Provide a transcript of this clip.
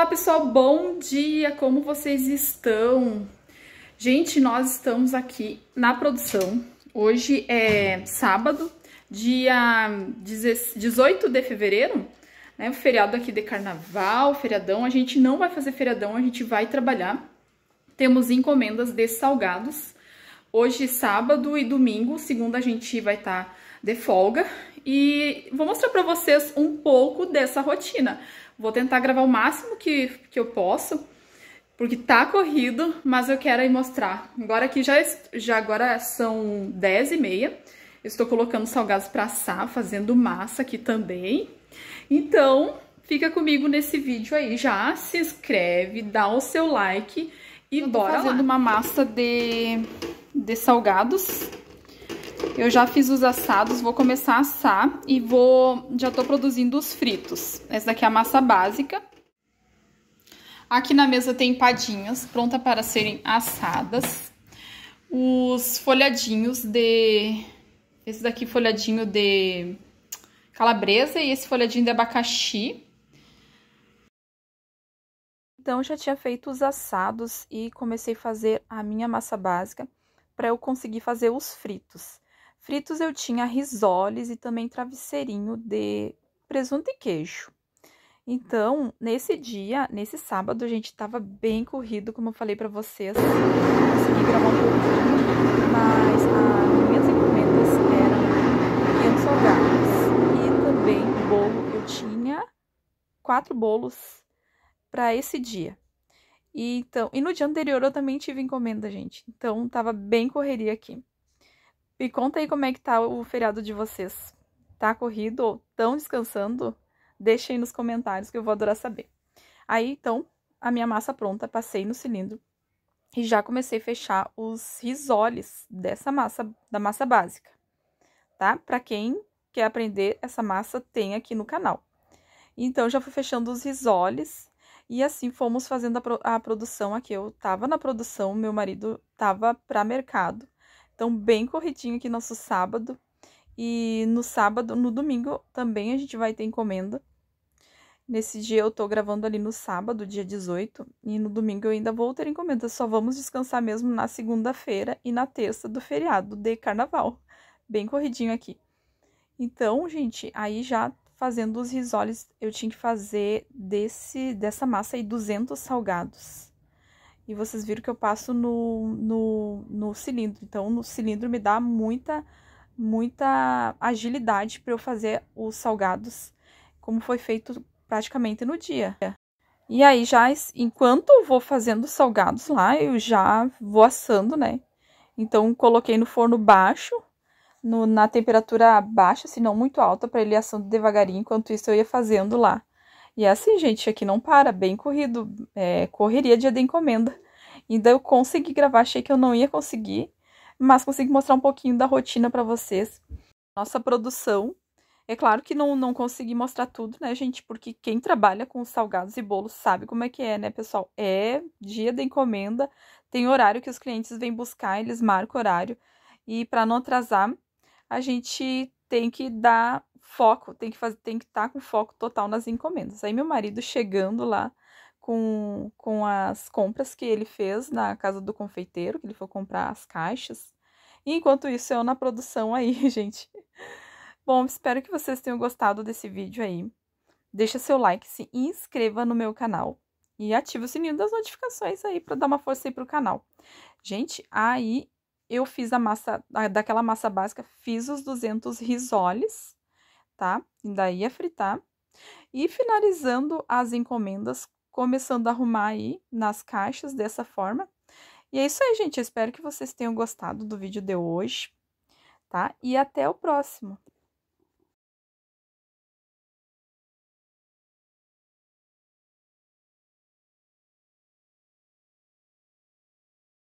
Olá pessoal, bom dia, como vocês estão? Gente, nós estamos aqui na produção. Hoje é sábado, dia 18 de fevereiro, né? O feriado aqui de carnaval, feriadão. A gente não vai fazer feriadão, a gente vai trabalhar. Temos encomendas de salgados. Hoje, sábado e domingo, segunda, a gente vai estar tá de folga e vou mostrar para vocês um pouco dessa rotina. Vou tentar gravar o máximo que, que eu posso, porque tá corrido, mas eu quero aí mostrar. Agora aqui já, já agora são 10 e meia, estou colocando salgados para assar, fazendo massa aqui também. Então, fica comigo nesse vídeo aí já, se inscreve, dá o seu like e eu bora fazendo lá. uma massa de, de salgados eu já fiz os assados, vou começar a assar e vou... já tô produzindo os fritos. Essa daqui é a massa básica. Aqui na mesa tem empadinhas, pronta para serem assadas. Os folhadinhos de... esse daqui folhadinho de calabresa e esse folhadinho de abacaxi. Então, já tinha feito os assados e comecei a fazer a minha massa básica para eu conseguir fazer os fritos. Fritos eu tinha risoles e também travesseirinho de presunto e queijo. Então, nesse dia, nesse sábado, a gente estava bem corrido, como eu falei para vocês. Assim, consegui gravar um pouquinho, mas as minhas encomendas eram 500 salgados. E também bolo, eu tinha quatro bolos para esse dia. E, então, e no dia anterior eu também tive encomenda, gente. Então, tava bem correria aqui. E conta aí como é que tá o feriado de vocês. Tá corrido ou tão descansando? Deixem nos comentários que eu vou adorar saber. Aí, então, a minha massa pronta, passei no cilindro e já comecei a fechar os risoles dessa massa, da massa básica, tá? Para quem quer aprender essa massa, tem aqui no canal. Então, já fui fechando os risoles e assim fomos fazendo a, pro, a produção aqui. Eu tava na produção, meu marido tava para mercado então, bem corridinho aqui nosso sábado. E no sábado, no domingo, também a gente vai ter encomenda. Nesse dia eu tô gravando ali no sábado, dia 18, e no domingo eu ainda vou ter encomenda. Só vamos descansar mesmo na segunda-feira e na terça do feriado de carnaval. Bem corridinho aqui. Então, gente, aí já fazendo os risoles, eu tinha que fazer desse dessa massa aí 200 salgados. E vocês viram que eu passo no, no, no cilindro. Então, no cilindro me dá muita, muita agilidade para eu fazer os salgados, como foi feito praticamente no dia. E aí, já enquanto eu vou fazendo os salgados lá, eu já vou assando, né? Então, coloquei no forno baixo, no, na temperatura baixa, se não muito alta, para ele assando devagarinho. Enquanto isso, eu ia fazendo lá. E é assim, gente, aqui não para, bem corrido, é, correria dia de encomenda. Ainda então, eu consegui gravar, achei que eu não ia conseguir, mas consegui mostrar um pouquinho da rotina para vocês. Nossa produção. É claro que não, não consegui mostrar tudo, né, gente? Porque quem trabalha com salgados e bolos sabe como é que é, né, pessoal? É dia de encomenda, tem horário que os clientes vêm buscar, eles marcam horário. E para não atrasar, a gente tem que dar foco, tem que fazer, tem que estar tá com foco total nas encomendas. Aí meu marido chegando lá com, com as compras que ele fez na casa do confeiteiro, que ele foi comprar as caixas. E enquanto isso, eu na produção aí, gente. Bom, espero que vocês tenham gostado desse vídeo aí. Deixa seu like, se inscreva no meu canal e ative o sininho das notificações aí para dar uma força aí pro canal. Gente, aí eu fiz a massa, daquela massa básica, fiz os 200 risoles tá? ainda daí a é fritar. E finalizando as encomendas, começando a arrumar aí nas caixas dessa forma. E é isso aí, gente. Eu espero que vocês tenham gostado do vídeo de hoje, tá? E até o próximo.